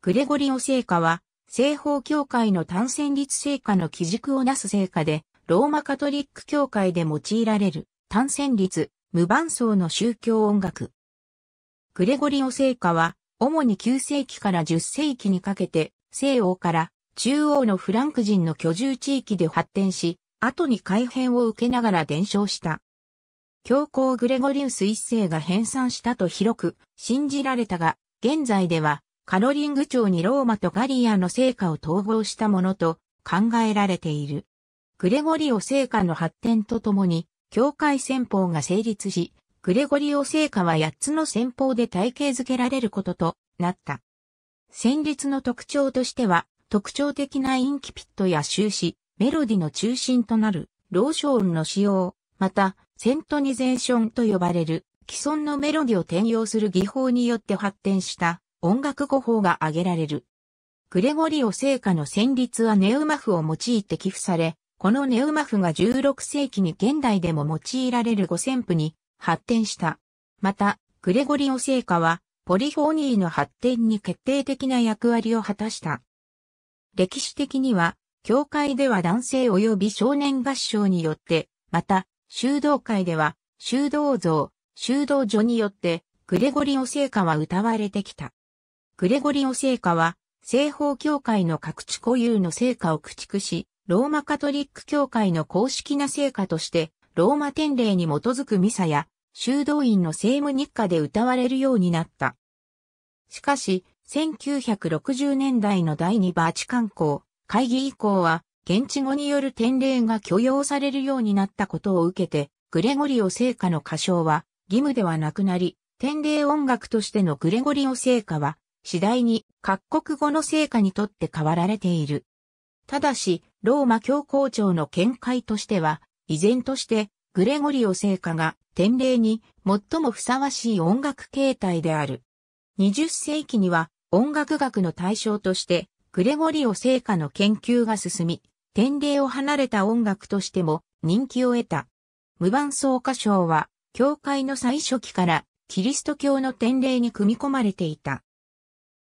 グレゴリオ聖歌は、西方教会の単旋律聖歌の基軸をなす聖歌で、ローマカトリック教会で用いられる単旋律、無伴奏の宗教音楽。グレゴリオ聖歌は、主に9世紀から10世紀にかけて、西欧から中央のフランク人の居住地域で発展し、後に改変を受けながら伝承した。教皇グレゴリウス一世が編纂したと広く信じられたが、現在ではカロリング町にローマとガリアの成果を統合したものと考えられている。グレゴリオ聖歌の発展とともに、教会戦法が成立し、グレゴリオ聖歌は8つの戦法で体系づけられることとなった。戦律の特徴としては、特徴的なインキピットや終始、メロディの中心となる、ローションの使用、また、セントニゼーションと呼ばれる、既存のメロディを転用する技法によって発展した音楽語法が挙げられる。グレゴリオ聖歌の旋律はネウマフを用いて寄付され、このネウマフが16世紀に現代でも用いられる五線譜に発展した。また、グレゴリオ聖歌は、ポリフォニーの発展に決定的な役割を果たした。歴史的には、教会では男性及び少年合唱によって、また、修道会では、修道像、修道所によって、グレゴリオ聖歌は歌われてきた。グレゴリオ聖歌は、西方教会の各地固有の聖歌を駆逐し、ローマカトリック教会の公式な聖歌として、ローマ典礼に基づくミサや、修道院の聖務日課で歌われるようになった。しかし、1960年代の第2バーチ観光会議以降は、現地語による典礼が許容されるようになったことを受けて、グレゴリオ聖歌の歌唱は義務ではなくなり、典礼音楽としてのグレゴリオ聖歌は次第に各国語の成果にとって変わられている。ただし、ローマ教皇庁の見解としては、依然としてグレゴリオ聖歌が典礼に最もふさわしい音楽形態である。20世紀には音楽学の対象としてグレゴリオ聖歌の研究が進み、典礼を離れた音楽としても人気を得た。無伴奏歌唱は教会の最初期からキリスト教の典礼に組み込まれていた。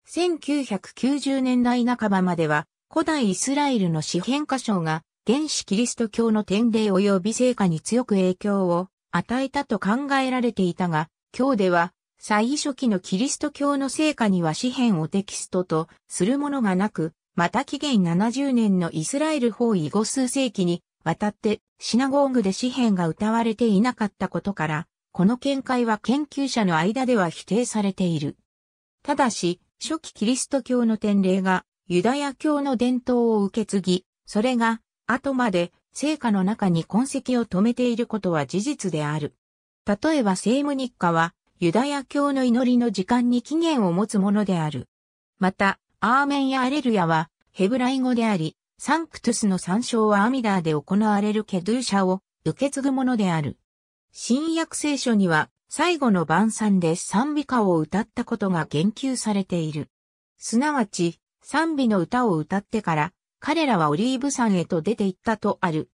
1990年代半ばまでは、古代イスラエルの詩編歌唱が、原始キリスト教の典礼及び成果に強く影響を与えたと考えられていたが、今日では、最初期のキリスト教の成果には詩編をテキストとするものがなく、また紀元70年のイスラエル方位後数世紀にわたってシナゴーグで詩編が歌われていなかったことから、この見解は研究者の間では否定されている。ただし、初期キリスト教の典礼がユダヤ教の伝統を受け継ぎ、それが後まで聖火の中に痕跡を止めていることは事実である。例えば聖務日課はユダヤ教の祈りの時間に起源を持つものである。また、アーメンやアレルヤはヘブライ語であり、サンクトゥスの参照はアミダーで行われるケドゥーシャを受け継ぐものである。新約聖書には最後の晩餐で賛美歌を歌ったことが言及されている。すなわち、賛美の歌を歌ってから、彼らはオリーブ山へと出て行ったとある。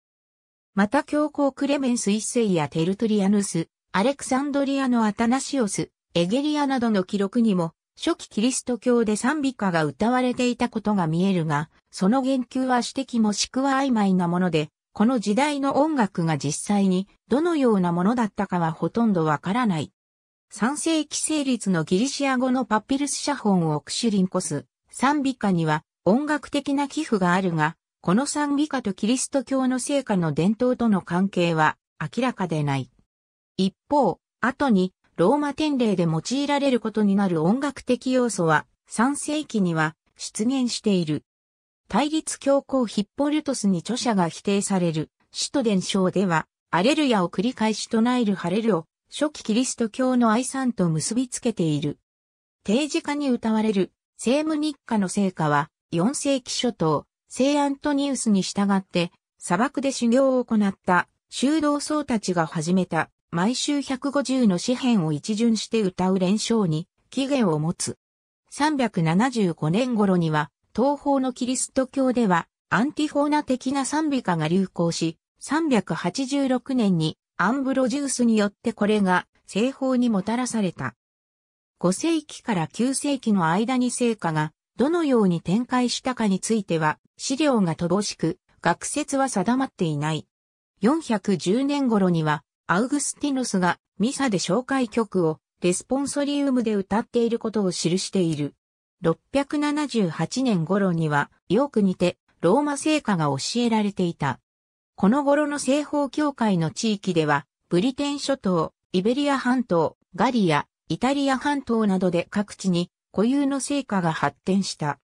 また教皇クレメンス一世やテルトリアヌス、アレクサンドリアのアタナシオス、エゲリアなどの記録にも、初期キリスト教で賛美歌が歌われていたことが見えるが、その言及は指摘もしくは曖昧なもので、この時代の音楽が実際にどのようなものだったかはほとんどわからない。3世紀成立のギリシア語のパピルス写本をクシュリンコス、賛美歌には音楽的な寄付があるが、この賛美歌とキリスト教の聖歌の伝統との関係は明らかでない。一方、後にローマ典礼で用いられることになる音楽的要素は3世紀には出現している。対立強皇ヒッポリュトスに著者が否定される、使徒伝承では、アレルヤを繰り返し唱えるハレルを、初期キリスト教の愛さんと結びつけている。定時化に歌われる、聖務日課の聖歌は、4世紀初頭、聖アントニウスに従って、砂漠で修行を行った修道僧たちが始めた毎週150の詩編を一巡して歌う連唱に起源を持つ。375年頃には東方のキリスト教では、アンティフォーナ的な賛美歌が流行し、386年にアンブロジウスによってこれが西方にもたらされた。5世紀から9世紀の間に聖歌がどのように展開したかについては資料が乏しく、学説は定まっていない。410年頃にはアウグスティノスがミサで紹介曲をレスポンソリウムで歌っていることを記している。678年頃には、よく似にて、ローマ聖火が教えられていた。この頃の西方教会の地域では、ブリテン諸島、イベリア半島、ガリア、イタリア半島などで各地に固有の聖火が発展した。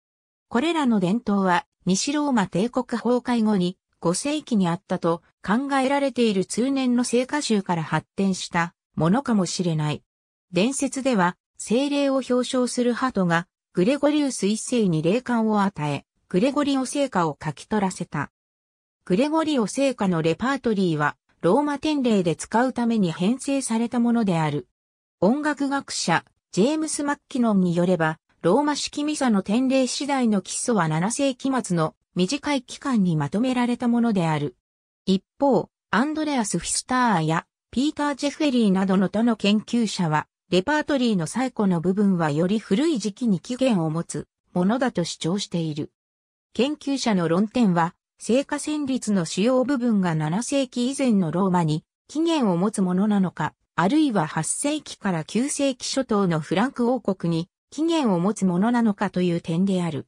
これらの伝統は、西ローマ帝国崩壊後に5世紀にあったと考えられている通年の聖火集から発展したものかもしれない。伝説では、精霊を表彰する鳩がグレゴリウス一世に霊感を与え、グレゴリオ聖歌を書き取らせた。グレゴリオ聖歌のレパートリーは、ローマ典礼で使うために編成されたものである。音楽学者、ジェームス・マッキノンによれば、ローマ式ミサの典礼次第の基礎は7世紀末の短い期間にまとめられたものである。一方、アンドレアス・フィスターやピーター・ジェフェリーなどの他の研究者は、レパートリーの最古の部分はより古い時期に起源を持つものだと主張している。研究者の論点は、聖火旋律の主要部分が7世紀以前のローマに起源を持つものなのか、あるいは8世紀から9世紀初頭のフランク王国に起源を持つものなのかという点である。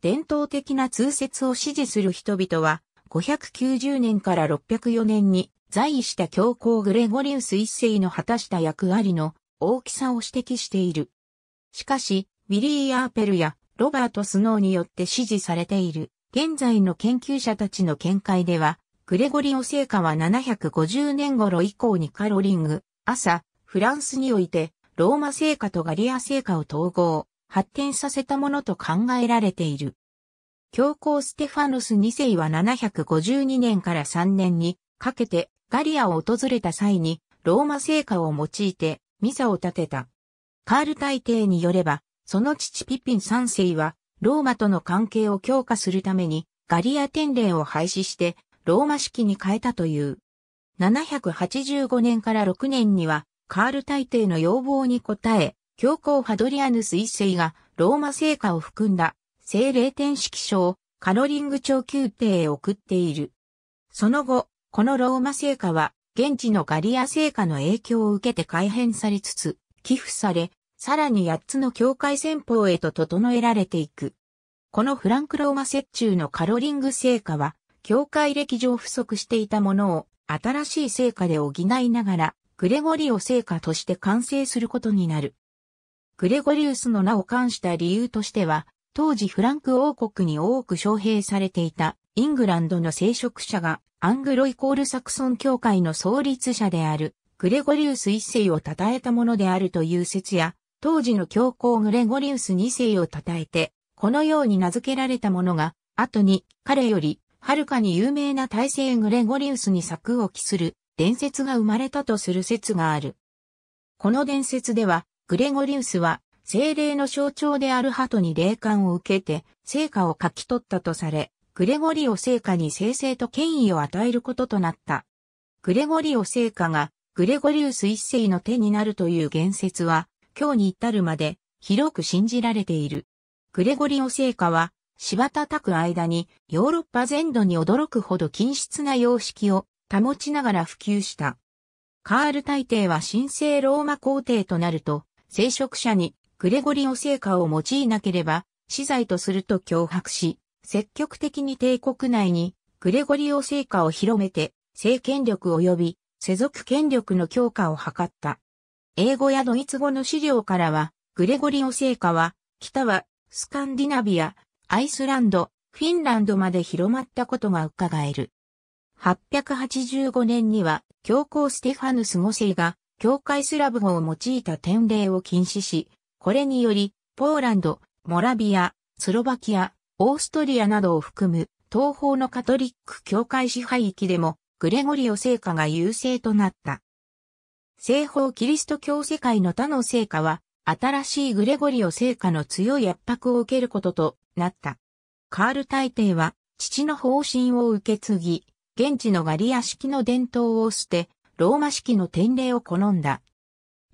伝統的な通説を支持する人々は、590年から604年に在位した教皇グレゴリウス一世の果たした役割の大きさを指摘している。しかし、ウィリー・アーペルやロバート・スノーによって支持されている、現在の研究者たちの見解では、グレゴリオ聖火は750年頃以降にカロリング、朝、フランスにおいて、ローマ聖火とガリア聖火を統合、発展させたものと考えられている。教皇ステファノス2世は752年から3年にかけてガリアを訪れた際にローマ聖火を用いてミサを建てた。カール大帝によれば、その父ピピン三世は、ローマとの関係を強化するために、ガリア天霊を廃止して、ローマ式に変えたという。785年から6年には、カール大帝の要望に応え、教皇ハドリアヌス一世がローマ聖火を含んだ聖霊天式書をカロリング長宮廷へ送っている。その後、このローマ聖火は現地のガリア聖火の影響を受けて改変されつつ、寄付され、さらに8つの境界戦法へと整えられていく。このフランクローマ折衷のカロリング聖火は、境界歴上不足していたものを新しい聖火で補いながら、グレゴリオ聖火として完成することになる。グレゴリウスの名を冠した理由としては、当時フランク王国に多く招聘されていたイングランドの聖職者がアングロイコールサクソン教会の創立者であるグレゴリウス一世を称えたものであるという説や、当時の教皇グレゴリウス二世を称えて、このように名付けられたものが、後に彼よりはるかに有名な大聖グレゴリウスに作を期する伝説が生まれたとする説がある。この伝説では、グレゴリウスは精霊の象徴である鳩に霊感を受けて、成果を書き取ったとされ、グレゴリオ聖火に生成と権威を与えることとなった。グレゴリオ聖火がグレゴリウス一世の手になるという言説は、今日に至るまで広く信じられている。グレゴリオ聖火は、柴叩く間にヨーロッパ全土に驚くほど均質な様式を保ちながら普及した。カール大帝は神聖ローマ皇帝となると、聖職者にグレゴリオ聖火を用いなければ、死罪とすると脅迫し、積極的に帝国内にグレゴリオ聖火を広めて、政権力及び世俗権力の強化を図った。英語やドイツ語の資料からは、グレゴリオ聖火は、北はスカンディナビア、アイスランド、フィンランドまで広まったことが伺える。885年には、教皇ステファヌス5世が、教会スラブ語を用いた典礼を禁止し、これにより、ポーランド、モラビア、スロバキア、オーストリアなどを含む東方のカトリック教会支配域でもグレゴリオ聖火が優勢となった。西方キリスト教世界の他の聖火は新しいグレゴリオ聖火の強い圧迫を受けることとなった。カール大帝は父の方針を受け継ぎ、現地のガリア式の伝統を捨て、ローマ式の典礼を好んだ。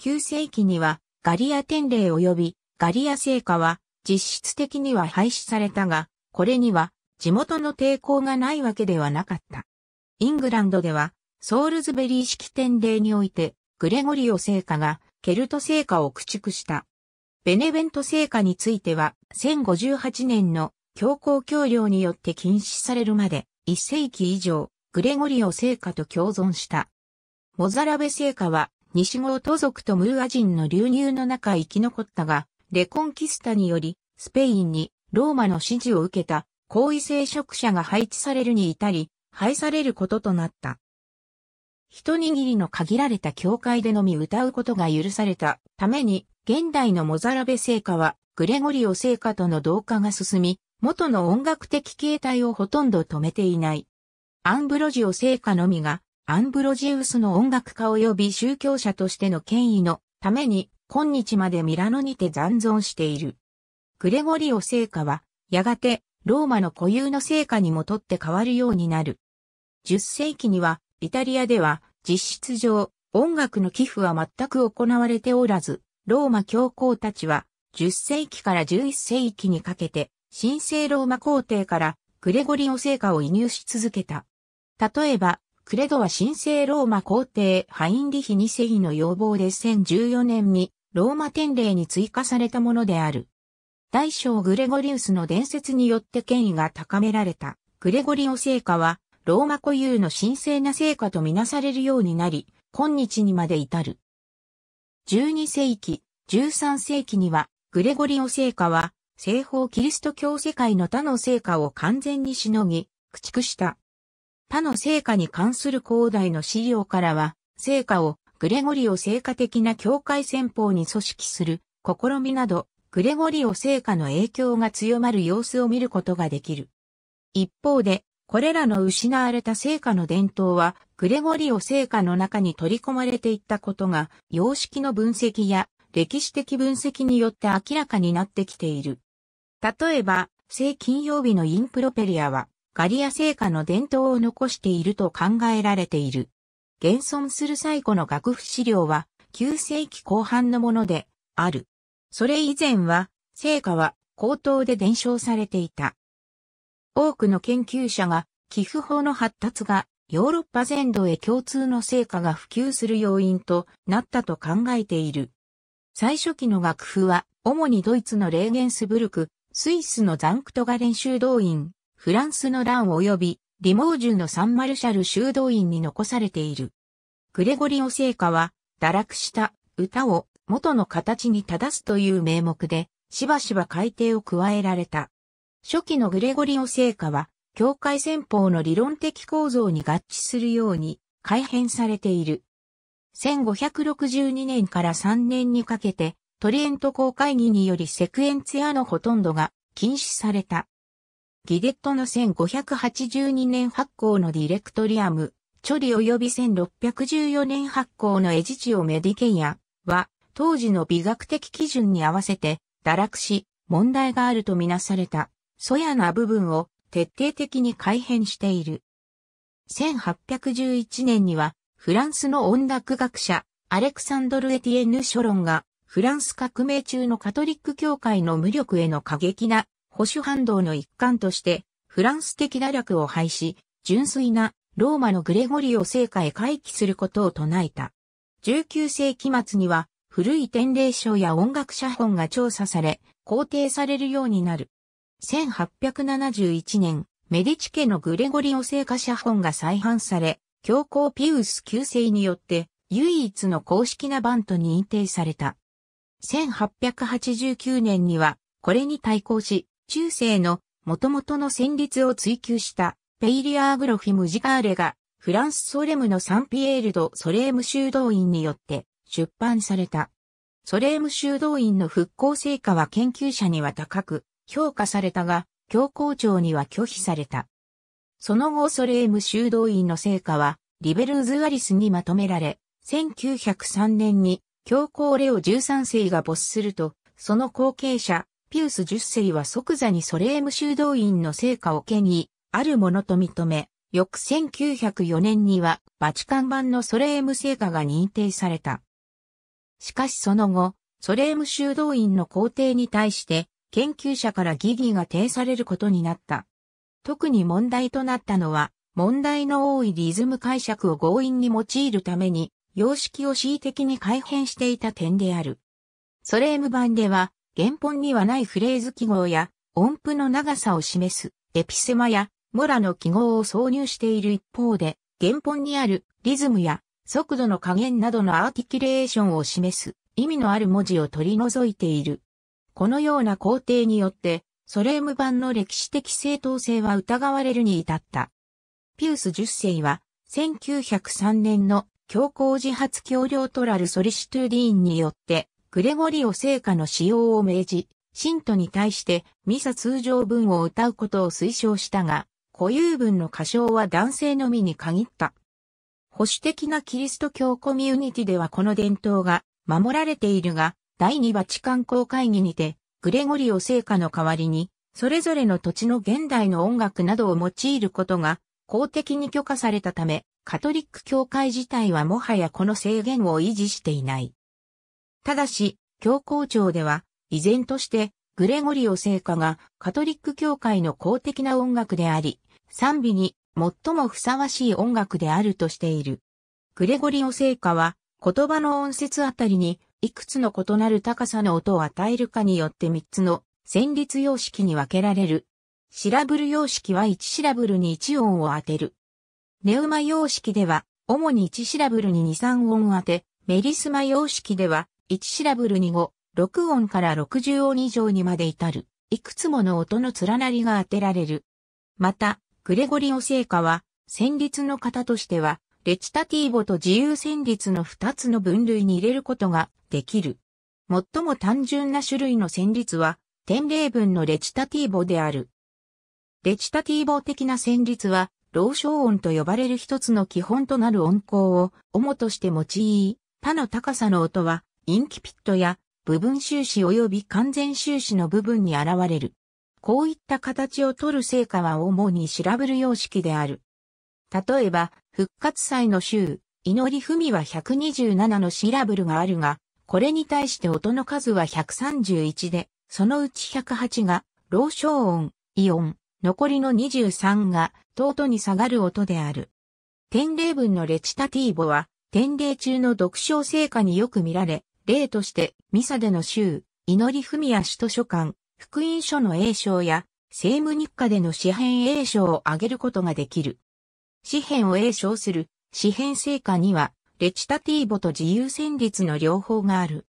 9世紀にはガリア典礼及びガリア聖火は実質的には廃止されたが、これには地元の抵抗がないわけではなかった。イングランドでは、ソールズベリー式典礼において、グレゴリオ聖火がケルト聖火を駆逐した。ベネベント聖火については、1058年の教皇教領によって禁止されるまで、1世紀以上、グレゴリオ聖火と共存した。モザラベ聖火は、西郷都族とムーア人の流入の中生き残ったが、レコンキスタにより、スペインにローマの支持を受けた高位聖職者が配置されるに至り、廃されることとなった。一握りの限られた教会でのみ歌うことが許されたために、現代のモザラベ聖歌は、グレゴリオ聖歌との同化が進み、元の音楽的形態をほとんど止めていない。アンブロジオ聖歌のみが、アンブロジウスの音楽家及び宗教者としての権威のために今日までミラノにて残存している。グレゴリオ聖歌は、やがて、ローマの固有の聖歌にもとって変わるようになる。10世紀には、イタリアでは、実質上、音楽の寄付は全く行われておらず、ローマ教皇たちは、10世紀から11世紀にかけて、神聖ローマ皇帝からグレゴリオ聖歌を移入し続けた。例えば、クレドは神聖ローマ皇帝ハインリヒ2世の要望で1014年にローマ典礼に追加されたものである。大将グレゴリウスの伝説によって権威が高められたグレゴリオ聖歌は、ローマ固有の神聖な聖歌とみなされるようになり、今日にまで至る。12世紀、13世紀には、グレゴリオ聖歌は、西方キリスト教世界の他の聖歌を完全にしのぎ、駆逐した。他の聖歌に関する広大の資料からは、聖歌をグレゴリオ聖歌的な教会戦法に組織する試みなど、グレゴリオ聖歌の影響が強まる様子を見ることができる。一方で、これらの失われた聖歌の伝統は、グレゴリオ聖歌の中に取り込まれていったことが、様式の分析や歴史的分析によって明らかになってきている。例えば、聖金曜日のインプロペリアは、ガリア聖歌の伝統を残していると考えられている。現存する最古の楽譜資料は9世紀後半のものである。それ以前は、成果は口頭で伝承されていた。多くの研究者が寄付法の発達がヨーロッパ全土へ共通の成果が普及する要因となったと考えている。最初期の楽譜は主にドイツのレーゲンスブルク、スイスのザンクトガ練習動員、フランスのラン及びリモージュのサンマルシャル修道院に残されている。グレゴリオ聖歌は、堕落した歌を元の形に正すという名目で、しばしば改定を加えられた。初期のグレゴリオ聖歌は、教会戦法の理論的構造に合致するように改変されている。1562年から3年にかけて、トリエント公会議によりセクエンツ屋のほとんどが禁止された。ギデットの1582年発行のディレクトリアム、チョリ及び1614年発行のエジチオメディケイアは、当時の美学的基準に合わせて、堕落し、問題があるとみなされた、そやな部分を徹底的に改変している。1811年には、フランスの音楽学者、アレクサンドル・エティエヌ・ショロンが、フランス革命中のカトリック教会の無力への過激な保守反動の一環として、フランス的打略を廃止、純粋なローマのグレゴリオ聖火へ回帰することを唱えた。19世紀末には、古い典礼書や音楽写本が調査され、肯定されるようになる。1871年、メディチ家のグレゴリオ聖火写本が再版され、教皇ピウス9世によって唯一の公式な版と認定された。1889年には、これに対抗し、中世の元々の旋律を追求したペイリアーグロフィムジカーレがフランスソレムのサンピエールド・ソレーム修道院によって出版された。ソレーム修道院の復興成果は研究者には高く評価されたが、教皇庁には拒否された。その後ソレーム修道院の成果はリベルズ・アリスにまとめられ、1903年に教皇レオ13世が没すると、その後継者、ピウス10世は即座にソレーム修道院の成果を権威、あるものと認め、翌1904年にはバチカン版のソレーム成果が認定された。しかしその後、ソレーム修道院の皇帝に対して研究者から疑義が呈されることになった。特に問題となったのは、問題の多いリズム解釈を強引に用いるために、様式を恣意的に改変していた点である。ソレーム版では、原本にはないフレーズ記号や音符の長さを示すエピセマやモラの記号を挿入している一方で、原本にあるリズムや速度の加減などのアーティキュレーションを示す意味のある文字を取り除いている。このような工程によって、ソレーム版の歴史的正当性は疑われるに至った。ピウス10世は、1903年の強行自発橋領トラルソリシトゥーディーンによって、グレゴリオ聖歌の使用を命じ、信徒に対してミサ通常文を歌うことを推奨したが、固有文の歌唱は男性のみに限った。保守的なキリスト教コミュニティではこの伝統が守られているが、第二バチカン公会議にて、グレゴリオ聖歌の代わりに、それぞれの土地の現代の音楽などを用いることが公的に許可されたため、カトリック教会自体はもはやこの制限を維持していない。ただし、教皇庁では、依然として、グレゴリオ聖歌がカトリック教会の公的な音楽であり、賛美に最もふさわしい音楽であるとしている。グレゴリオ聖歌は、言葉の音節あたりに、いくつの異なる高さの音を与えるかによって3つの旋律様式に分けられる。シラブル様式は1シラブルに1音を当てる。ネウマ様式では、主に1シラブルに2、3音を当て、メリスマ様式では、1シラブル二語、6音から60音以上にまで至る、いくつもの音の連なりが当てられる。また、グレゴリオ聖歌は、旋律の型としては、レチタティーボと自由旋律の2つの分類に入れることができる。最も単純な種類の旋律は、典例文のレチタティーボである。レチタティーボ的な旋律は、老少音と呼ばれる一つの基本となる音項を主として用い、他の高さの音はインキピットや部分収支及び完全収支の部分に現れる。こういった形を取る成果は主に調べる様式である。例えば、復活祭の週、祈りみは127のシラブルがあるが、これに対して音の数は131で、そのうち108が、老小音、イオン、残りの23が、尊に下がる音である。典礼文のレチタティーボは、典礼中の読書成果によく見られ、例として、ミサでの衆、祈り文也首都書館、福音書の栄章や、政務日課での詩編栄章を挙げることができる。詩編を栄章する、詩編成果には、レチタティーボと自由旋律の両方がある。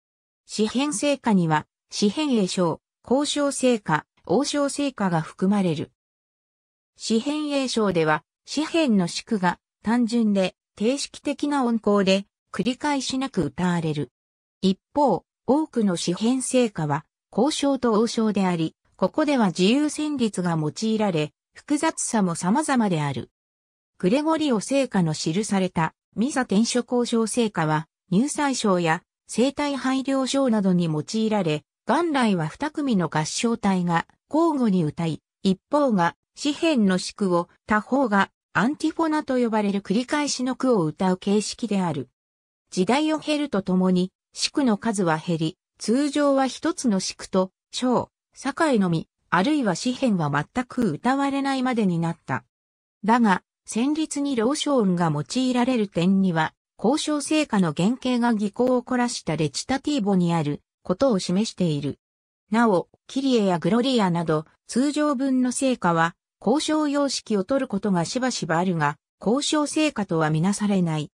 詩編成果には、詩編栄章、交渉成果、王将成果が含まれる。詩編栄章では、詩編の四句が単純で定式的な音項で繰り返しなく歌われる。一方、多くの紙幣成果は、交渉と応将であり、ここでは自由旋律が用いられ、複雑さも様々である。グレゴリオ成果の記されたミサ転書交渉成果は、入祭賞や生体配慮賞などに用いられ、元来は二組の合唱隊が交互に歌い、一方が詩幣の四句を、他方がアンティフォナと呼ばれる繰り返しの句を歌う形式である。時代を経るとともに、地区の数は減り、通常は一つの市区と、小、堺のみ、あるいは詩編は全く歌われないまでになった。だが、旋律に老将音が用いられる点には、交渉成果の原型が技巧を凝らしたレチタティーボにあることを示している。なお、キリエやグロリアなど、通常文の成果は、交渉様式を取ることがしばしばあるが、交渉成果とはみなされない。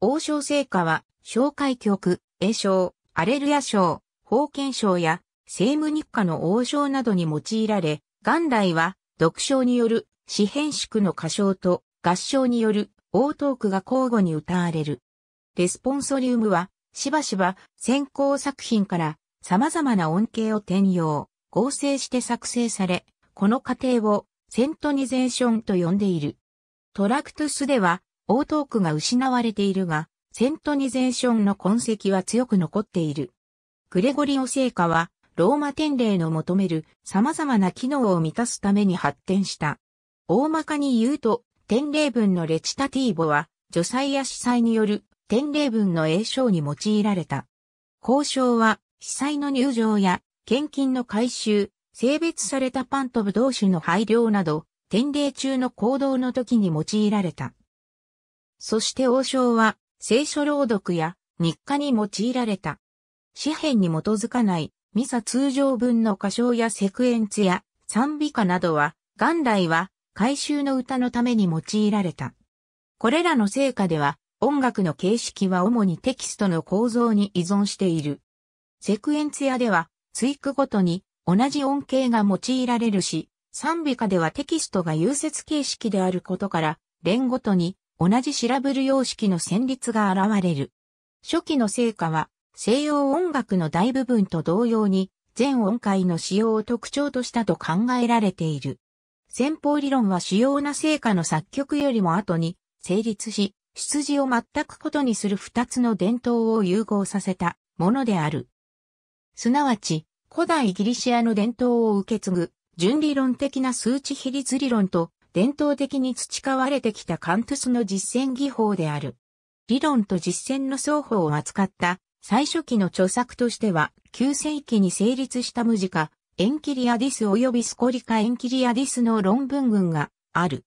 王将成果は、紹介曲、栄章、アレルヤ章、封建章や、政務日課の王章などに用いられ、元来は、読章による、詩編宿の歌唱と、合唱による、トークが交互に歌われる。レスポンソリウムは、しばしば、先行作品から、様々な恩恵を転用、合成して作成され、この過程を、セントニゼーションと呼んでいる。トラクトゥスでは、トークが失われているが、セントニゼーションの痕跡は強く残っている。グレゴリオ聖歌は、ローマ典礼の求める様々な機能を満たすために発展した。大まかに言うと、典礼文のレチタティーボは、助祭や司祭による典礼文の栄唱に用いられた。交渉は、司祭の入場や、献金の回収、性別されたパンとブ同ウ酒の配慮など、典礼中の行動の時に用いられた。そして王将は、聖書朗読や日課に用いられた。詩編に基づかないミサ通常文の歌唱やセクエンツや賛美歌などは元来は回収の歌のために用いられた。これらの成果では音楽の形式は主にテキストの構造に依存している。セクエンツやでは追句ごとに同じ音形が用いられるし、賛美歌ではテキストが融雪形式であることから、連ごとに同じシラブル様式の旋律が現れる。初期の成果は、西洋音楽の大部分と同様に、全音階の使用を特徴としたと考えられている。先方理論は主要な成果の作曲よりも後に成立し、出自を全くことにする二つの伝統を融合させたものである。すなわち、古代ギリシアの伝統を受け継ぐ、純理論的な数値比率理論と、伝統的に培われてきたカントゥスの実践技法である。理論と実践の双方を扱った最初期の著作としては、9世紀に成立したムジカ、エンキリアディス及びスコリカエンキリアディスの論文群がある。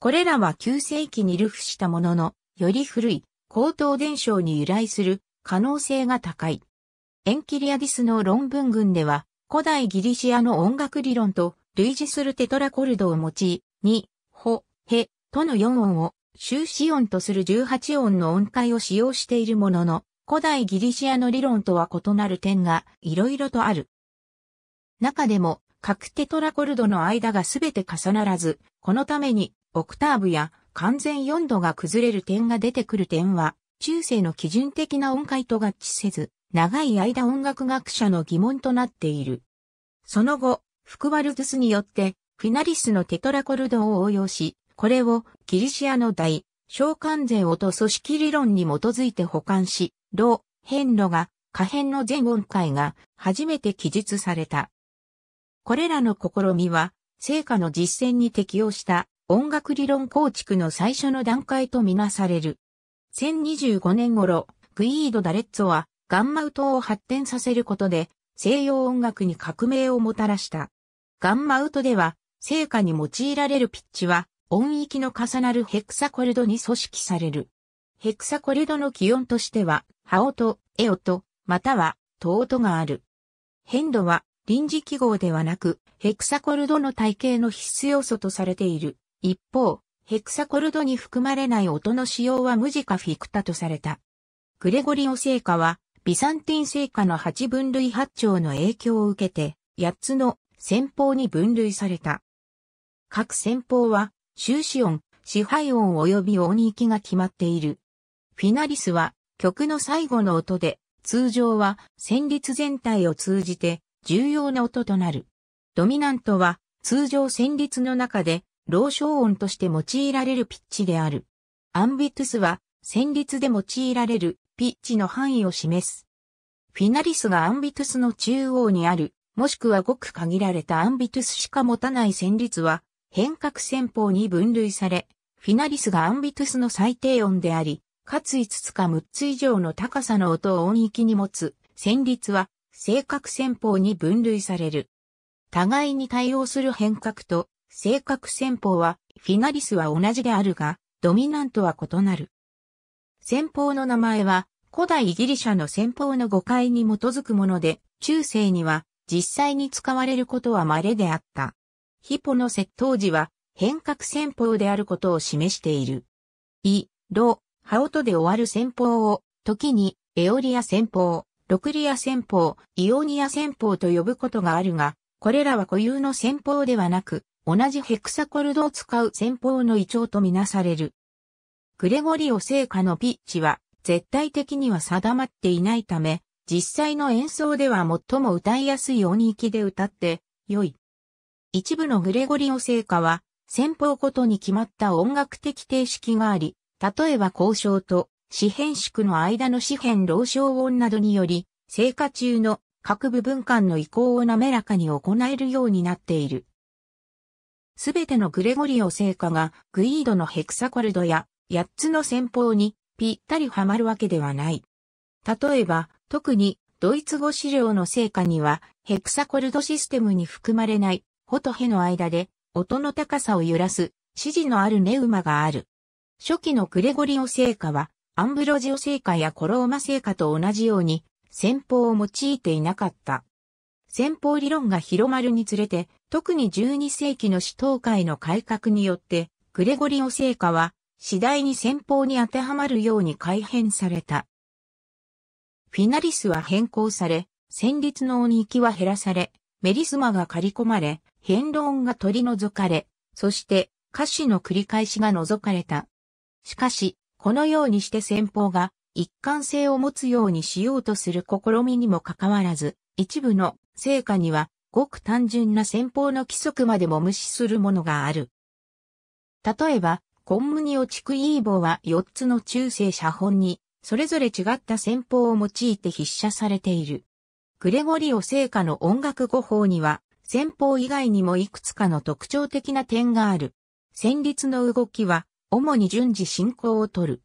これらは9世紀に流布したものの、より古い高等伝承に由来する可能性が高い。エンキリアディスの論文群では、古代ギリシアの音楽理論と類似するテトラコルドを用い、にへ、との4音を終始音とする18音の音階を使用しているものの、古代ギリシアの理論とは異なる点がいろいろとある。中でも、各テトラコルドの間がすべて重ならず、このために、オクターブや完全4度が崩れる点が出てくる点は、中世の基準的な音階と合致せず、長い間音楽学者の疑問となっている。その後、フクワルズスによって、フィナリスのテトラコルドを応用し、これをギリシアの大、小関税をと組織理論に基づいて保管し、ロ、変路が、可変の全音階が初めて記述された。これらの試みは、成果の実践に適応した音楽理論構築の最初の段階とみなされる。1025年頃、グイード・ダレッツォはガンマウトを発展させることで西洋音楽に革命をもたらした。ガンマウトでは、成果に用いられるピッチは音域の重なるヘクサコルドに組織される。ヘクサコルドの気温としては、ハオとエオまたはトオトがある。変度は臨時記号ではなく、ヘクサコルドの体系の必須要素とされている。一方、ヘクサコルドに含まれない音の使用は無ジかフィクタとされた。グレゴリオ聖歌は、ビサンティン聖歌の八分類八丁の影響を受けて、八つの戦法に分類された。各戦法は、終始音、支配音及び音域が決まっている。フィナリスは曲の最後の音で、通常は旋律全体を通じて重要な音となる。ドミナントは通常旋律の中で老小音として用いられるピッチである。アンビトゥスは旋律で用いられるピッチの範囲を示す。フィナリスがアンビトゥスの中央にある、もしくはごく限られたアンビトゥスしか持たない旋律は、変革戦法に分類され、フィナリスがアンビトゥスの最低音であり、かつ5つか6つ以上の高さの音を音域に持つ、旋律は、正確戦法に分類される。互いに対応する変革と、正確戦法は、フィナリスは同じであるが、ドミナントは異なる。戦法の名前は、古代ギリシャの戦法の誤解に基づくもので、中世には実際に使われることは稀であった。ヒポの窃盗時は変革戦法であることを示している。イ、ロ、ハオトで終わる戦法を、時にエオリア戦法、ロクリア戦法、イオニア戦法と呼ぶことがあるが、これらは固有の戦法ではなく、同じヘクサコルドを使う戦法の異調とみなされる。グレゴリオ聖歌のピッチは、絶対的には定まっていないため、実際の演奏では最も歌いやすい音域で歌って、良い。一部のグレゴリオ聖歌は、先方ごとに決まった音楽的定式があり、例えば交渉と四辺宿の間の四辺老唱音などにより、聖歌中の各部分間の移行を滑らかに行えるようになっている。すべてのグレゴリオ聖歌がグイードのヘクサコルドや8つの戦法にぴったりはまるわけではない。例えば、特にドイツ語資料の聖果にはヘクサコルドシステムに含まれない元とへの間で、音の高さを揺らす、指示のあるネウマがある。初期のグレゴリオ聖歌は、アンブロジオ聖歌やコローマ聖歌と同じように、戦法を用いていなかった。戦法理論が広まるにつれて、特に12世紀の死闘会の改革によって、グレゴリオ聖歌は、次第に戦法に当てはまるように改変された。フィナリスは変更され、戦慄の音域は減らされ、メリスマが刈り込まれ、変論が取り除かれ、そして歌詞の繰り返しが除かれた。しかし、このようにして先方が一貫性を持つようにしようとする試みにもかかわらず、一部の成果にはごく単純な先方の規則までも無視するものがある。例えば、コンムニオチクイーボは4つの中世写本に、それぞれ違った戦法を用いて筆写されている。グレゴリオ聖歌の音楽語法には、戦法以外にもいくつかの特徴的な点がある。戦律の動きは、主に順次進行をとる。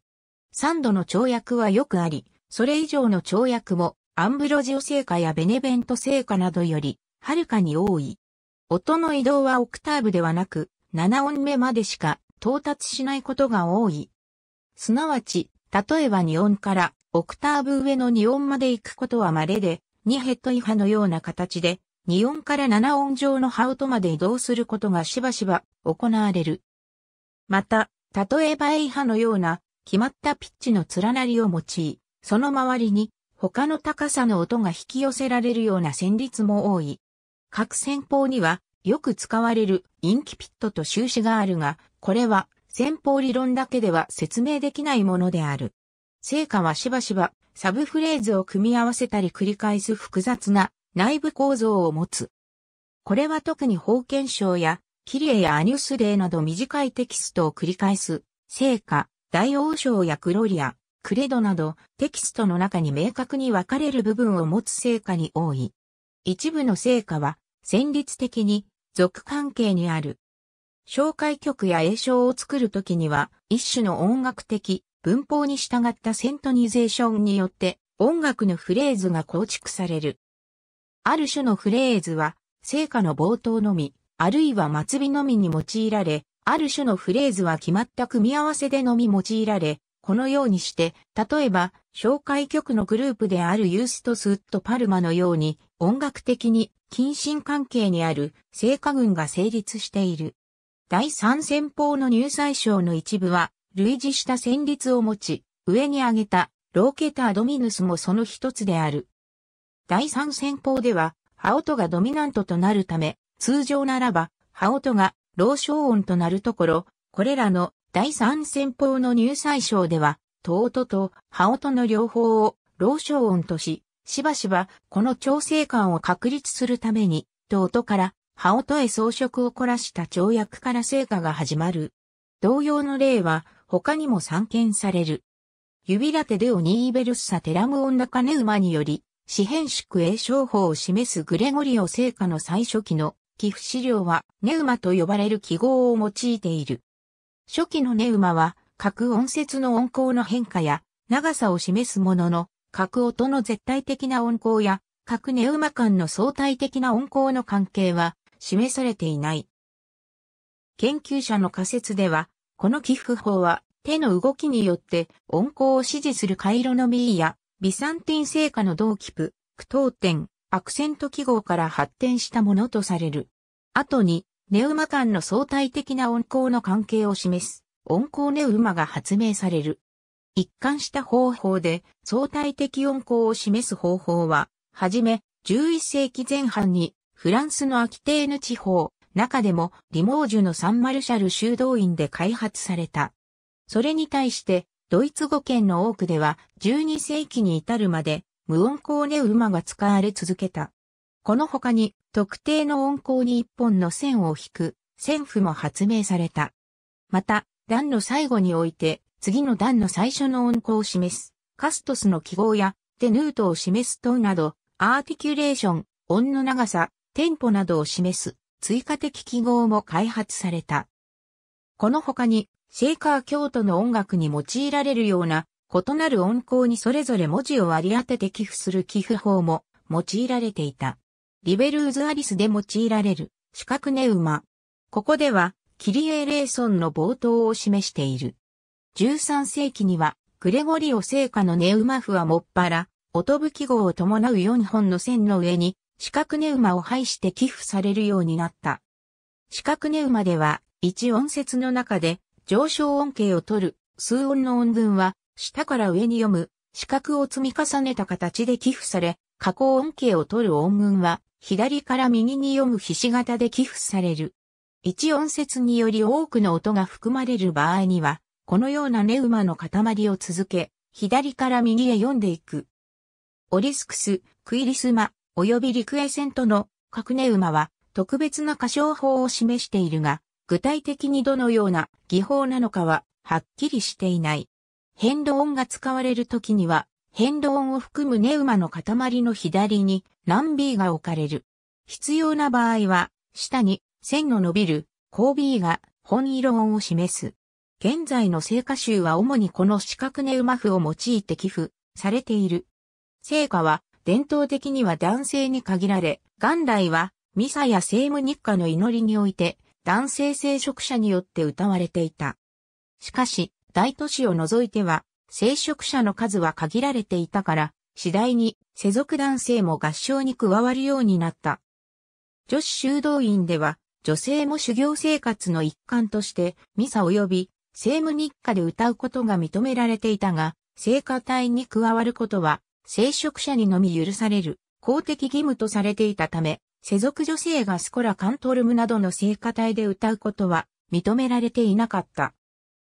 三度の跳躍はよくあり、それ以上の跳躍も、アンブロジオ聖歌やベネベント聖歌などより、はるかに多い。音の移動はオクターブではなく、7音目までしか到達しないことが多い。すなわち、例えば2音からオクターブ上の2音まで行くことは稀で、二ヘッド違派のような形で、2音から7音上のハウトまで移動することがしばしば行われる。また、例えば A 波のような決まったピッチの連なりを用い、その周りに他の高さの音が引き寄せられるような旋律も多い。各戦法にはよく使われるインキピットと終止があるが、これは戦法理論だけでは説明できないものである。成果はしばしばサブフレーズを組み合わせたり繰り返す複雑な内部構造を持つ。これは特に封建賞や、キリエやアニュスデーなど短いテキストを繰り返す、聖果、大王賞やクロリア、クレドなどテキストの中に明確に分かれる部分を持つ聖果に多い。一部の聖果は、戦律的に、属関係にある。紹介曲や映唱を作るときには、一種の音楽的、文法に従ったセントニゼーションによって音楽のフレーズが構築される。ある種のフレーズは、聖歌の冒頭のみ、あるいは末尾のみに用いられ、ある種のフレーズは決まった組み合わせでのみ用いられ、このようにして、例えば、紹介曲のグループであるユーストスウッドパルマのように、音楽的に近親関係にある聖歌群が成立している。第三戦法の入祭章の一部は、類似した旋律を持ち、上に挙げたローケタードミヌスもその一つである。第三戦法では、ハオトがドミナントとなるため、通常ならば、ハオトが老小音となるところ、これらの第三戦法の入祭章では、トートとハオトの両方を老小音とし、しばしばこの調整感を確立するために、トートからハオトへ装飾を凝らした跳躍から成果が始まる。同様の例は、他にも散見される。指立てでオニーベルッサテラムオンダカネウマにより、四辺宿営商法を示すグレゴリオ聖火の最初期の寄付資料はネウマと呼ばれる記号を用いている。初期のネウマは各音節の音高の変化や長さを示すものの、各音の絶対的な音高や各ネウマ間の相対的な音高の関係は示されていない。研究者の仮説では、この起伏法は、手の動きによって音厚を指示するカイロミーや、ビサンティン聖歌の同キプ、苦闘点、アクセント記号から発展したものとされる。後に、ネウマ間の相対的な音厚の関係を示す、音厚ネウマが発明される。一貫した方法で相対的音厚を示す方法は、はじめ、11世紀前半にフランスのアキテーヌ地方、中でもリモージュのサンマルシャル修道院で開発された。それに対して、ドイツ語圏の多くでは12世紀に至るまで無音光ネウマが使われ続けた。この他に特定の音光に一本の線を引く線譜も発明された。また、段の最後において次の段の最初の音光を示すカストスの記号やデヌートを示すトンなどアーティキュレーション、音の長さ、テンポなどを示す追加的記号も開発された。この他に、シェイカー教徒の音楽に用いられるような、異なる音項にそれぞれ文字を割り当てて寄付する寄付法も用いられていた。リベルーズアリスで用いられる四角ネウマ。ここでは、キリエ・レーソンの冒頭を示している。13世紀には、グレゴリオ聖歌のネウマフはもっぱら、音符記号を伴う4本の線の上に、四角ウ馬を排して寄付されるようになった。四角ウ馬では、一音節の中で上昇音形を取る数音の音群は下から上に読む四角を積み重ねた形で寄付され、下降音形を取る音群は左から右に読むひし形で寄付される。一音節により多くの音が含まれる場合には、このようなネウマの塊を続け、左から右へ読んでいく。オリスクス、クイリスマ、及び陸エ線との格根馬は特別な歌唱法を示しているが、具体的にどのような技法なのかははっきりしていない。変動音が使われる時には、変動音を含むネ馬の塊の左にラン B が置かれる。必要な場合は、下に線の伸びる高 B が本色音を示す。現在の聖歌集は主にこの四角ネウマを用いて寄付されている。聖歌は伝統的には男性に限られ、元来はミサや聖務日課の祈りにおいて男性聖職者によって歌われていた。しかし、大都市を除いては、聖職者の数は限られていたから、次第に世俗男性も合唱に加わるようになった。女子修道院では、女性も修行生活の一環として、ミサ及び聖務日課で歌うことが認められていたが、聖歌隊に加わることは聖職者にのみ許される公的義務とされていたため、世俗女性がスコラカントルムなどの聖歌隊で歌うことは認められていなかった。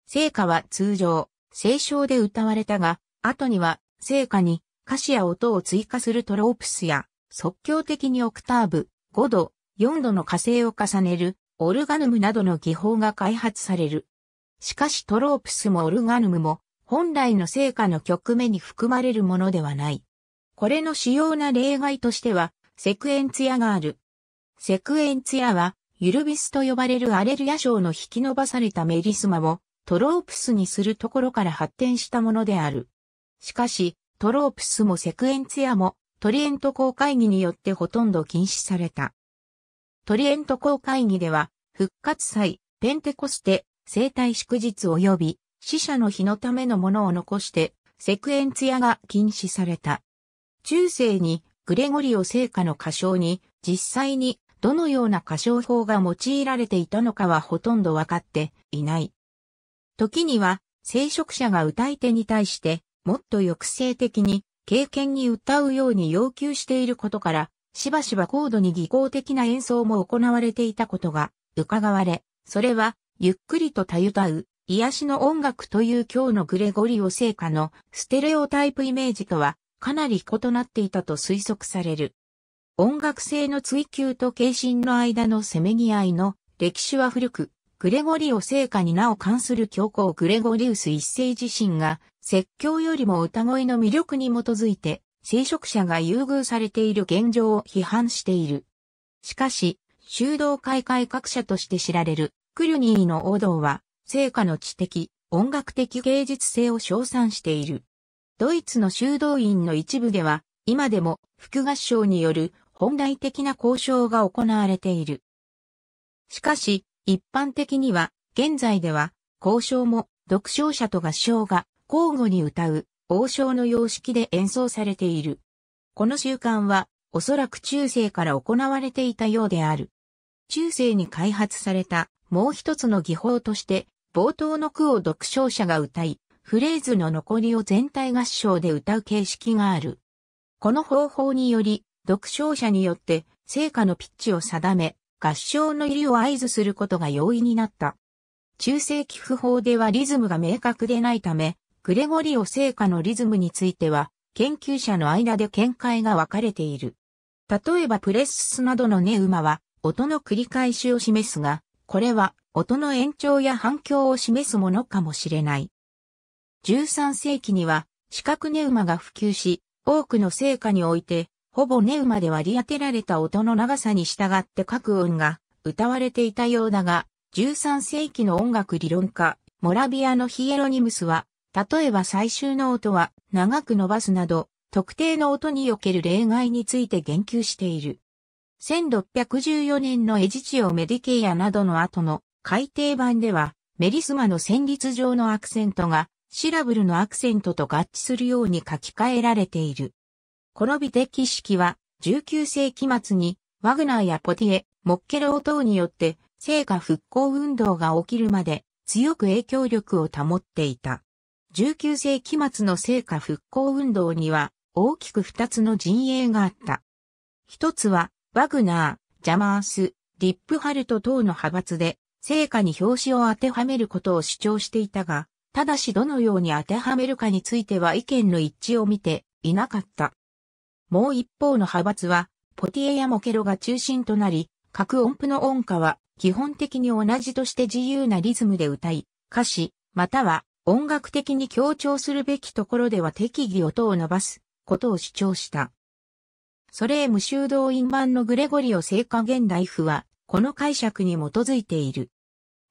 聖歌は通常、聖唱で歌われたが、後には聖歌に歌詞や音を追加するトロープスや、即興的にオクターブ、5度、4度の火星を重ねる、オルガヌムなどの技法が開発される。しかしトロープスもオルガヌムも、本来の成果の局面に含まれるものではない。これの主要な例外としては、セクエンツヤがある。セクエンツヤは、ユルビスと呼ばれるアレルヤ賞の引き伸ばされたメリスマをトロープスにするところから発展したものである。しかし、トロープスもセクエンツヤもトリエント公会議によってほとんど禁止された。トリエント公会議では、復活祭、ペンテコステ、生体祝日及び死者の日のためのものを残して、セクエンツヤが禁止された。中世にグレゴリオ聖歌の歌唱に実際にどのような歌唱法が用いられていたのかはほとんどわかっていない。時には聖職者が歌い手に対してもっと抑制的に経験に歌うように要求していることからしばしば高度に技巧的な演奏も行われていたことが伺われ、それはゆっくりとたゆたう癒しの音楽という今日のグレゴリオ聖歌のステレオタイプイメージとはかなり異なっていたと推測される。音楽性の追求と献身の間のせめぎ合いの歴史は古く、グレゴリオ聖歌に名を関する教皇グレゴリウス一世自身が説教よりも歌声の魅力に基づいて聖職者が優遇されている現状を批判している。しかし、修道会改革者として知られるクリュニーの王道は、成果の知的、音楽的芸術性を称賛している。ドイツの修道院の一部では、今でも副合唱による本来的な交渉が行われている。しかし、一般的には、現在では、交渉も読唱者と合唱が交互に歌う王将の様式で演奏されている。この習慣は、おそらく中世から行われていたようである。中世に開発されたもう一つの技法として、冒頭の句を読唱者が歌い、フレーズの残りを全体合唱で歌う形式がある。この方法により、読唱者によって成果のピッチを定め、合唱の入りを合図することが容易になった。中世寄付法ではリズムが明確でないため、グレゴリオ聖歌のリズムについては、研究者の間で見解が分かれている。例えばプレッスなどのネウマは、音の繰り返しを示すが、これは音の延長や反響を示すものかもしれない。13世紀には、四角ネウマが普及し、多くの聖歌において、ほぼネウマで割り当てられた音の長さに従って各音が歌われていたようだが、13世紀の音楽理論家、モラビアのヒエロニムスは、例えば最終の音は長く伸ばすなど、特定の音における例外について言及している。1614年のエジチオ・メディケイアなどの後の改訂版では、メリスマの旋律上のアクセントが、シラブルのアクセントと合致するように書き換えられている。この美的式は、19世紀末に、ワグナーやポティエ、モッケロー等によって、聖火復興運動が起きるまで、強く影響力を保っていた。19世紀末の聖火復興運動には、大きく2つの陣営があった。一つは、ワグナー、ジャマース、リップハルト等の派閥で、成果に表紙を当てはめることを主張していたが、ただしどのように当てはめるかについては意見の一致を見ていなかった。もう一方の派閥は、ポティエやモケロが中心となり、各音符の音歌は基本的に同じとして自由なリズムで歌い、歌詞、または音楽的に強調するべきところでは適宜音を伸ばすことを主張した。ソレーム修道院版のグレゴリオ聖歌現代譜は、この解釈に基づいている。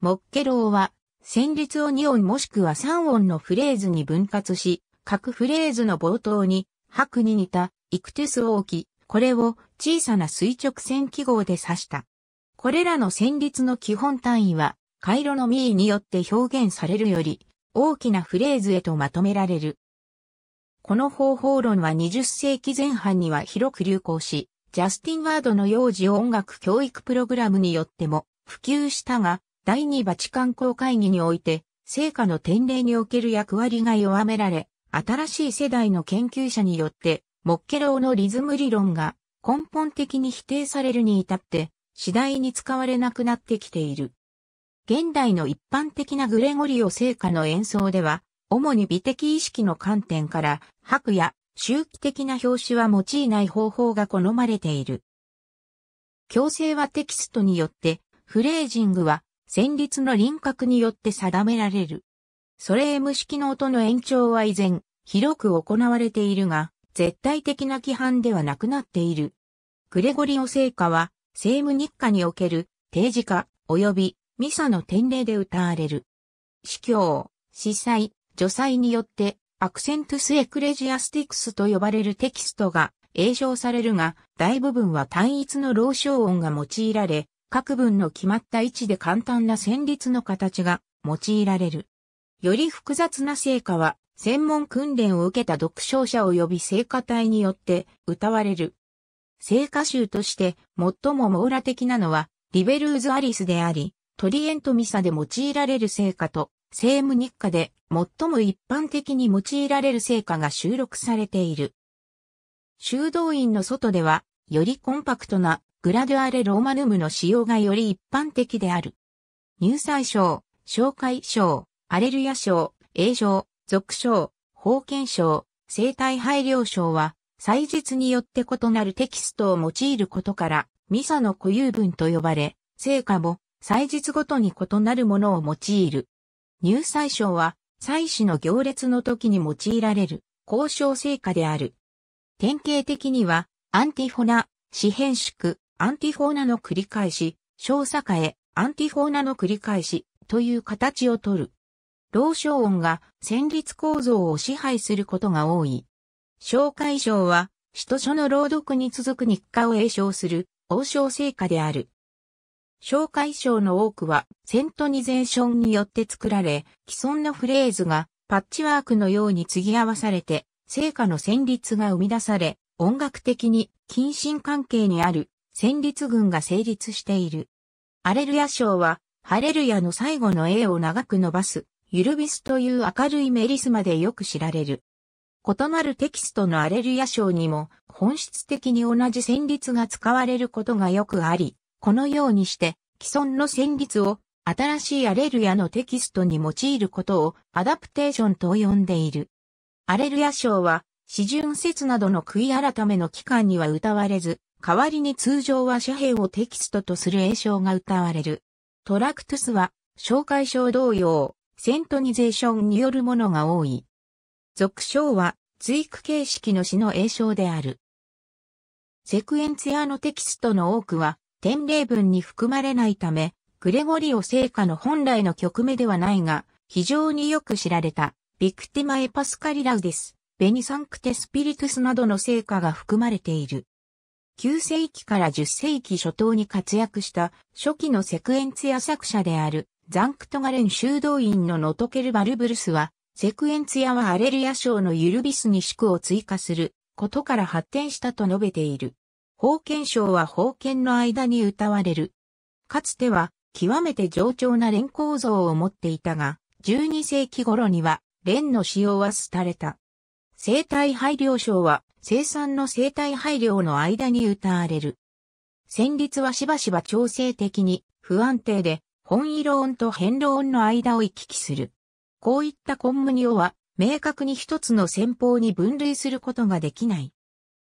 モッケローは、旋律を2音もしくは3音のフレーズに分割し、各フレーズの冒頭に、白に似た、イクテスを置き、これを小さな垂直線記号で指した。これらの旋律の基本単位は、回路のミーによって表現されるより、大きなフレーズへとまとめられる。この方法論は20世紀前半には広く流行し、ジャスティン・ワードの幼児音楽教育プログラムによっても普及したが、第2バチカン公会議において、成果の典礼における役割が弱められ、新しい世代の研究者によって、モッケローのリズム理論が根本的に否定されるに至って、次第に使われなくなってきている。現代の一般的なグレゴリオ聖歌の演奏では、主に美的意識の観点から、白や周期的な表紙は用いない方法が好まれている。強制はテキストによって、フレージングは旋律の輪郭によって定められる。それ M 式の音の延長は依然、広く行われているが、絶対的な規範ではなくなっている。グレゴリオ聖歌は、聖務日課における定時化及びミサの典礼で歌われる。司教、司祭、助祭によってアクセントス・エクレジアスティクスと呼ばれるテキストが映像されるが、大部分は単一の老唱音が用いられ、各文の決まった位置で簡単な旋律の形が用いられる。より複雑な成果は、専門訓練を受けた読唱者及び成果体によって歌われる。成果集として最も網羅的なのは、リベルーズ・アリスであり、トリエントミサで用いられる成果と、政務日課で最も一般的に用いられる成果が収録されている。修道院の外では、よりコンパクトなグラデュアレ・ローマヌムの使用がより一般的である。入祭賞、紹介賞、アレルヤ賞、栄賞、俗賞、封建賞、生体配慮賞は、祭日によって異なるテキストを用いることから、ミサの固有文と呼ばれ、成果も、祭日ごとに異なるものを用いる。入祭賞は、祭祀の行列の時に用いられる、交渉成果である。典型的には、アンティフォナ、四変縮、アンティフォーナの繰り返し、小坂へ、アンティフォーナの繰り返し、という形をとる。老少音が旋律構造を支配することが多い。小介章は、使徒書の朗読に続く日課を栄唱する、王将成果である。紹介賞の多くはセントニゼーションによって作られ、既存のフレーズがパッチワークのように継ぎ合わされて、成果の旋律が生み出され、音楽的に近親関係にある旋律群が成立している。アレルヤ賞は、ハレルヤの最後の A を長く伸ばす、ユルビスという明るいメリスまでよく知られる。異なるテキストのアレルヤ賞にも本質的に同じ旋律が使われることがよくあり、このようにして、既存の旋律を新しいアレルヤのテキストに用いることをアダプテーションと呼んでいる。アレルヤ賞は、四巡節などの悔い改めの期間には歌われず、代わりに通常は遮蔽をテキストとする英唱が歌われる。トラクトゥスは、紹介賞同様、セントニゼーションによるものが多い。俗章は、追句形式の詩の英唱である。セクエンツィのテキストの多くは、典礼文に含まれないため、グレゴリオ聖歌の本来の曲名ではないが、非常によく知られた、ビクティマエパスカリラウデす。ス、ベニサンクテスピリトゥスなどの聖歌が含まれている。9世紀から10世紀初頭に活躍した初期のセクエンツや作者であるザンクトガレン修道院のノトケル・バルブルスは、セクエンツやはアレルヤ賞のユルビスに宿を追加することから発展したと述べている。封建賞は封建の間に歌われる。かつては、極めて上調な連構造を持っていたが、12世紀頃には、連の使用は廃れた。生体配慮賞は、生産の生体配慮の間に歌われる。旋律はしばしば調整的に不安定で、本色音と変色音の間を行き来する。こういったコンムニオは、明確に一つの戦法に分類することができない。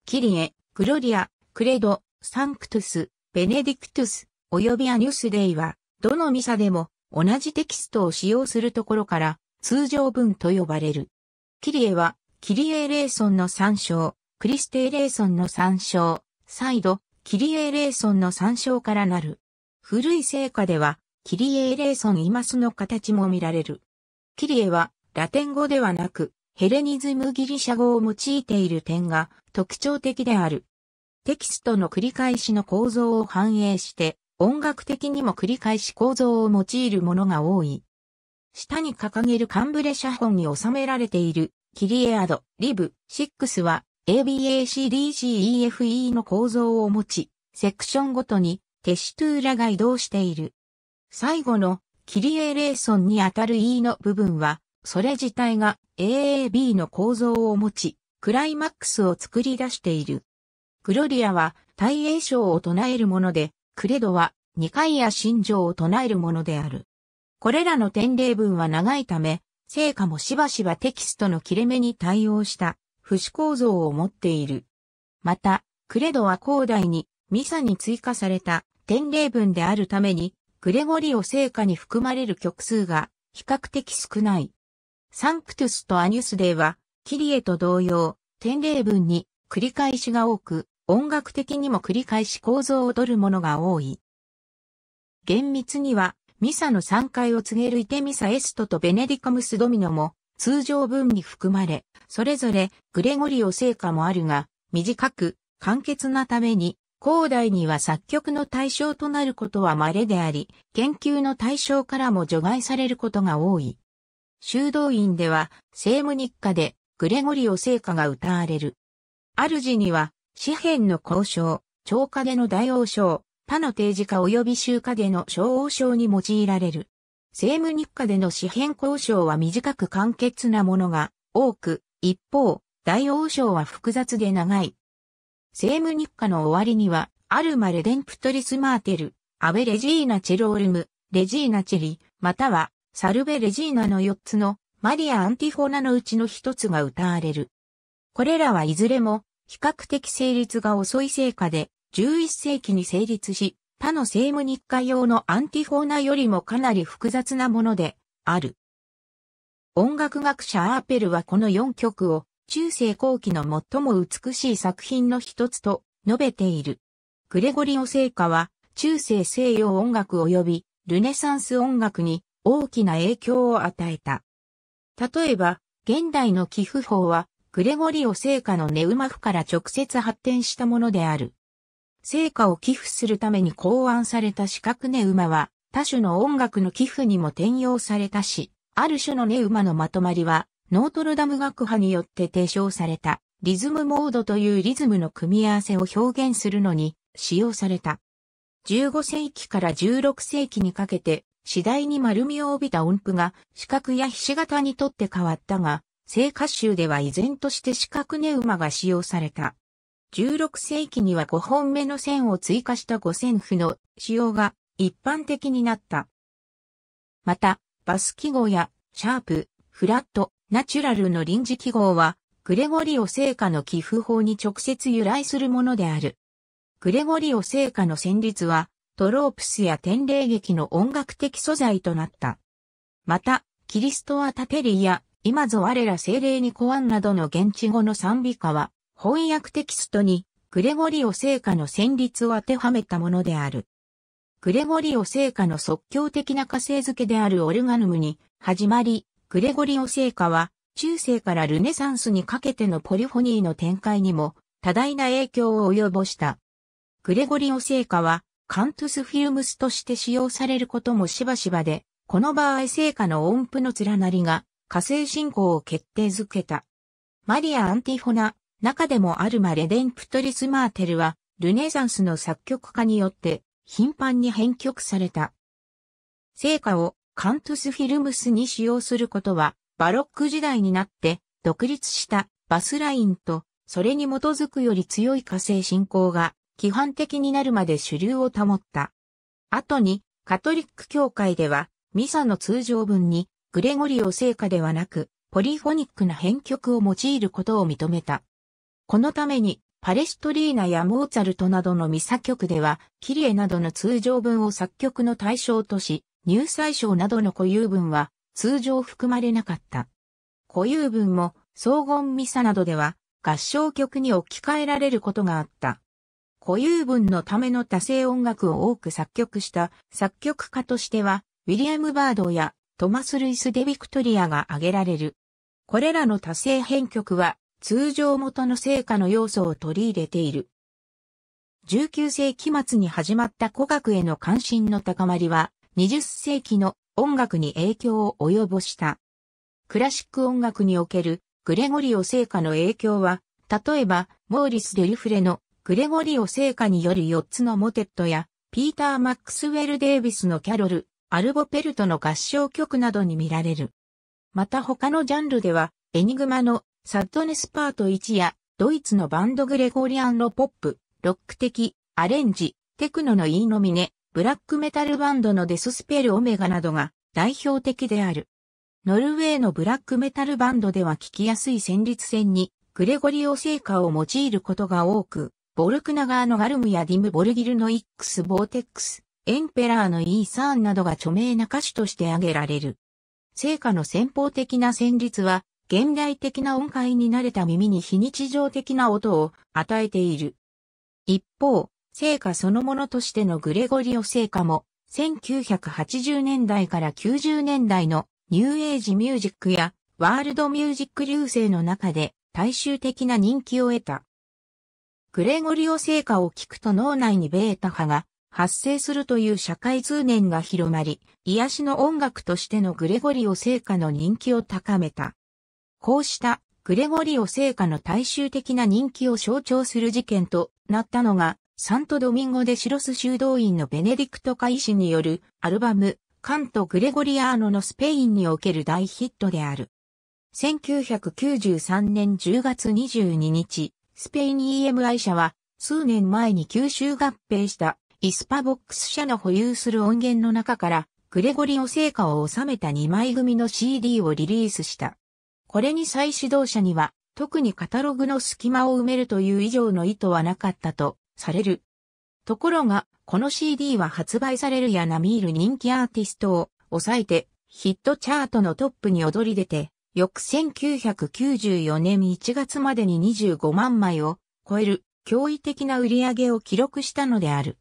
キリエ、グロリア、クレド、サンクトゥス、ベネディクトゥス、およびアニュスデイは、どのミサでも同じテキストを使用するところから、通常文と呼ばれる。キリエは、キリエ・レーソンの参照、クリステ・レーソンの参照、再度、キリエ・レーソンの参照からなる。古い聖歌では、キリエ・レーソン・イマスの形も見られる。キリエは、ラテン語ではなく、ヘレニズムギリシャ語を用いている点が特徴的である。テキストの繰り返しの構造を反映して、音楽的にも繰り返し構造を用いるものが多い。下に掲げるカンブレ写本に収められている、キリエアド、リブ、シックスは、ABACDGEFE の構造を持ち、セクションごとに、テシトゥーラが移動している。最後の、キリエレーソンにあたる E の部分は、それ自体が AAB の構造を持ち、クライマックスを作り出している。グロリアは大栄章を唱えるもので、クレドは二回や心情を唱えるものである。これらの典礼文は長いため、成果もしばしばテキストの切れ目に対応した不死構造を持っている。また、クレドは広大にミサに追加された典礼文であるために、グレゴリオ聖歌に含まれる曲数が比較的少ない。サンクトゥスとアニュスデーは、キリエと同様、典礼文に繰り返しが多く、音楽的にも繰り返し構造をとるものが多い。厳密には、ミサの3回を告げるイテミサエストとベネディカムスドミノも通常文に含まれ、それぞれグレゴリオ聖歌もあるが、短く、簡潔なために、広大には作曲の対象となることは稀であり、研究の対象からも除外されることが多い。修道院では、政務日課でグレゴリオ聖歌が歌われる。主には紙幣の交渉、超での大王将、他の定時化及び集過での小王将に用いられる。政務日課での紙幣交渉は短く簡潔なものが多く、一方、大王将は複雑で長い。政務日課の終わりには、アルマレデンプトリスマーテル、アベレジーナチェロールム、レジーナチェリ、または、サルベレジーナの4つのマリア・アンティフォーナのうちの1つが歌われる。これらはいずれも比較的成立が遅い成果で、11世紀に成立し、他の政務日課用のアンティフォーナよりもかなり複雑なものである。音楽学者アーペルはこの4曲を中世後期の最も美しい作品の一つと述べている。グレゴリオ聖歌は中世西洋音楽及びルネサンス音楽に大きな影響を与えた。例えば、現代の寄付法はグレゴリオ聖火のネウマフから直接発展したものである。聖火を寄付するために考案された四角ネウマは、多種の音楽の寄付にも転用されたし、ある種のネウマのまとまりは、ノートルダム学派によって提唱された、リズムモードというリズムの組み合わせを表現するのに使用された。15世紀から16世紀にかけて、次第に丸みを帯びた音符が四角やひし形にとって変わったが、聖歌集では依然として四角ね馬が使用された。16世紀には5本目の線を追加した五線譜の使用が一般的になった。また、バス記号やシャープ、フラット、ナチュラルの臨時記号は、グレゴリオ聖歌の寄付法に直接由来するものである。グレゴリオ聖歌の旋律は、トロープスや天霊劇の音楽的素材となった。また、キリストア・タペリーや今ぞ我ら精霊にコアンなどの現地語の賛美歌は、翻訳テキストに、グレゴリオ聖歌の旋律を当てはめたものである。グレゴリオ聖歌の即興的な歌声付けであるオルガヌムに始まり、グレゴリオ聖歌は中世からルネサンスにかけてのポリフォニーの展開にも多大な影響を及ぼした。グレゴリオ聖歌はカントゥスフィルムスとして使用されることもしばしばで、この場合聖歌の音符の連なりが火星信仰を決定づけた。マリア・アンティフォナ、中でもあるマレデンプトリス・マーテルは、ルネザンスの作曲家によって頻繁に編曲された。成果をカントゥスフィルムスに使用することは、バロック時代になって独立したバスラインと、それに基づくより強い火星信仰が規範的になるまで主流を保った。後に、カトリック教会では、ミサの通常文にグレゴリオ聖歌ではなく、ポリフォニックな編曲を用いることを認めた。このために、パレストリーナやモーツァルトなどのミサ曲では、キリエなどの通常文を作曲の対象とし、入祭賞などの固有文は通常含まれなかった。固有文も、荘厳ミサなどでは、合唱曲に置き換えられることがあった。固有文のための多声音楽を多く作曲した作曲家としては、ウィリアム・バードやトマス・ルイス・デ・ビクトリアが挙げられる。これらの多声編曲は通常元の成果の要素を取り入れている。19世紀末に始まった古学への関心の高まりは20世紀の音楽に影響を及ぼした。クラシック音楽におけるグレゴリオ聖歌の影響は、例えばモーリス・デリフレのグレゴリオ聖歌による4つのモテットや、ピーター・マックスウェル・デイビスのキャロル、アルボペルトの合唱曲などに見られる。また他のジャンルでは、エニグマのサッドネスパート1や、ドイツのバンドグレゴリアンロポップ、ロック的、アレンジ、テクノのイーノミネ、ブラックメタルバンドのデススペルオメガなどが代表的である。ノルウェーのブラックメタルバンドでは聴きやすい旋律線にグレゴリオ聖歌を用いることが多く、ボルクナガーのガルムやディム・ボルギルのイックス・ボーテックス、エンペラーのイーサーンなどが著名な歌手として挙げられる。聖歌の先方的な旋律は、現代的な音階に慣れた耳に非日常的な音を与えている。一方、聖歌そのものとしてのグレゴリオ聖歌も、1980年代から90年代のニューエイジミュージックやワールドミュージック流星の中で大衆的な人気を得た。グレゴリオ聖歌を聴くと脳内にベータ波が発生するという社会通念が広まり、癒しの音楽としてのグレゴリオ聖歌の人気を高めた。こうしたグレゴリオ聖歌の大衆的な人気を象徴する事件となったのが、サントドミンゴでシロス修道院のベネディクト会医師によるアルバム、カント・グレゴリアーノのスペインにおける大ヒットである。1993年10月22日、スペイン EMI 社は、数年前に吸収合併したイスパボックス社の保有する音源の中から、グレゴリオ成果を収めた2枚組の CD をリリースした。これに再始動者には、特にカタログの隙間を埋めるという以上の意図はなかったと、される。ところが、この CD は発売されるや並みいる人気アーティストを抑えて、ヒットチャートのトップに躍り出て、翌1994年1月までに25万枚を超える驚異的な売り上げを記録したのである。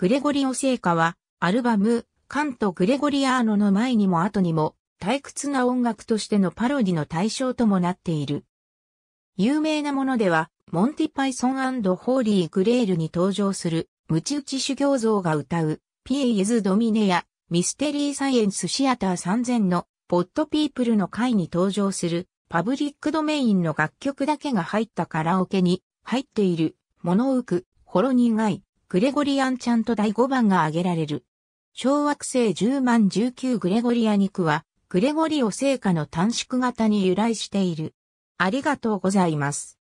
グレゴリオ聖歌は、アルバム、カント・グレゴリアーノの前にも後にも、退屈な音楽としてのパロディの対象ともなっている。有名なものでは、モンティ・パイソンホーリー・グレールに登場する、ムチ打ち修行像が歌う、ピエイズ・ドミネや、ミステリー・サイエンス・シアター3000の、ポッド・ピープルの会に登場する、パブリックドメインの楽曲だけが入ったカラオケに、入っている、物浮く、ほろ苦い、グレゴリアンちゃんと第5番が挙げられる。小惑星10万19グレゴリア肉は、グレゴリオ聖火の短縮型に由来している。ありがとうございます。